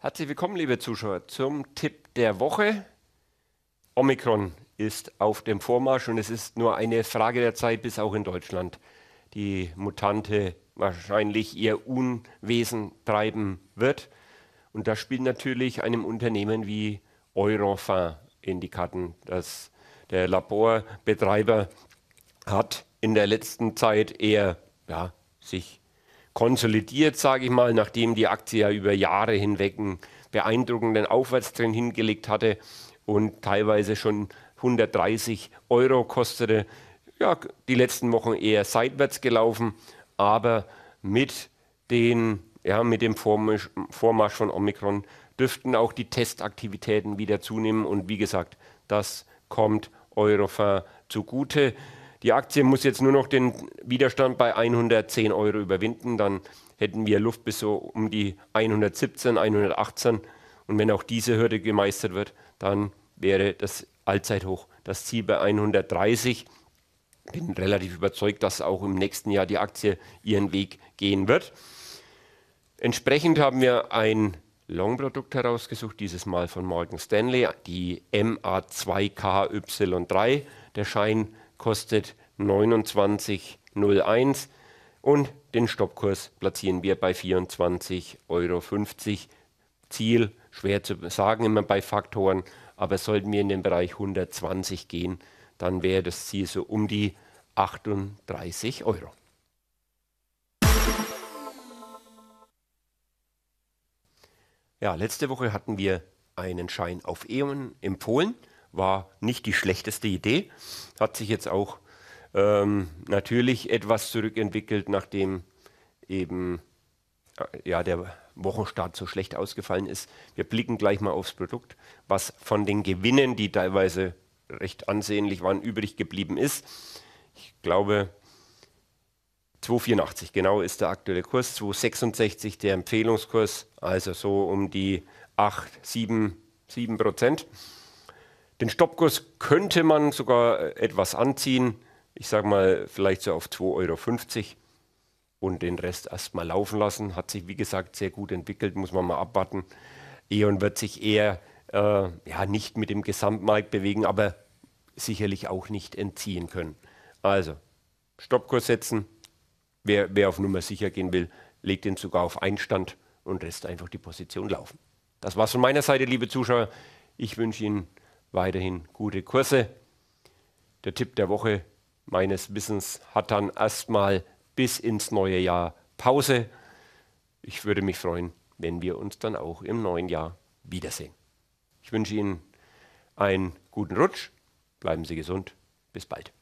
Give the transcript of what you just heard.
Herzlich willkommen, liebe Zuschauer, zum Tipp der Woche. Omikron ist auf dem Vormarsch und es ist nur eine Frage der Zeit, bis auch in Deutschland die Mutante wahrscheinlich ihr Unwesen treiben wird. Und das spielt natürlich einem Unternehmen wie Eurofin in die Karten. Das, der Laborbetreiber hat in der letzten Zeit eher ja, sich konsolidiert, sage ich mal, nachdem die Aktie ja über Jahre hinweg einen beeindruckenden Aufwärtstrend hingelegt hatte und teilweise schon 130 Euro kostete. Ja, die letzten Wochen eher seitwärts gelaufen, aber mit, den, ja, mit dem Vormarsch, Vormarsch von Omikron dürften auch die Testaktivitäten wieder zunehmen. Und wie gesagt, das kommt Eurofair zugute. Die Aktie muss jetzt nur noch den Widerstand bei 110 Euro überwinden, dann hätten wir Luft bis so um die 117, 118. Und wenn auch diese Hürde gemeistert wird, dann wäre das Allzeithoch. Das Ziel bei 130. Bin relativ überzeugt, dass auch im nächsten Jahr die Aktie ihren Weg gehen wird. Entsprechend haben wir ein Long-Produkt herausgesucht, dieses Mal von Morgan Stanley, die MA2KY3. Der Schein kostet 29,01 und den Stoppkurs platzieren wir bei 24,50 Euro. Ziel schwer zu sagen immer bei Faktoren, aber sollten wir in den Bereich 120 gehen, dann wäre das Ziel so um die 38 Euro. Ja, letzte Woche hatten wir einen Schein auf E.ON empfohlen war nicht die schlechteste Idee. Hat sich jetzt auch ähm, natürlich etwas zurückentwickelt, nachdem eben äh, ja, der Wochenstart so schlecht ausgefallen ist. Wir blicken gleich mal aufs Produkt, was von den Gewinnen, die teilweise recht ansehnlich waren, übrig geblieben ist. Ich glaube, 284 genau ist der aktuelle Kurs, 266 der Empfehlungskurs, also so um die 8, 7, 7 Prozent. Den Stoppkurs könnte man sogar äh, etwas anziehen. Ich sage mal, vielleicht so auf 2,50 Euro und den Rest erstmal laufen lassen. Hat sich, wie gesagt, sehr gut entwickelt, muss man mal abwarten. E.ON wird sich eher äh, ja, nicht mit dem Gesamtmarkt bewegen, aber sicherlich auch nicht entziehen können. Also, Stoppkurs setzen. Wer, wer auf Nummer sicher gehen will, legt ihn sogar auf Einstand und lässt einfach die Position laufen. Das war's von meiner Seite, liebe Zuschauer. Ich wünsche Ihnen weiterhin gute Kurse. Der Tipp der Woche meines Wissens hat dann erstmal bis ins neue Jahr Pause. Ich würde mich freuen, wenn wir uns dann auch im neuen Jahr wiedersehen. Ich wünsche Ihnen einen guten Rutsch, bleiben Sie gesund, bis bald.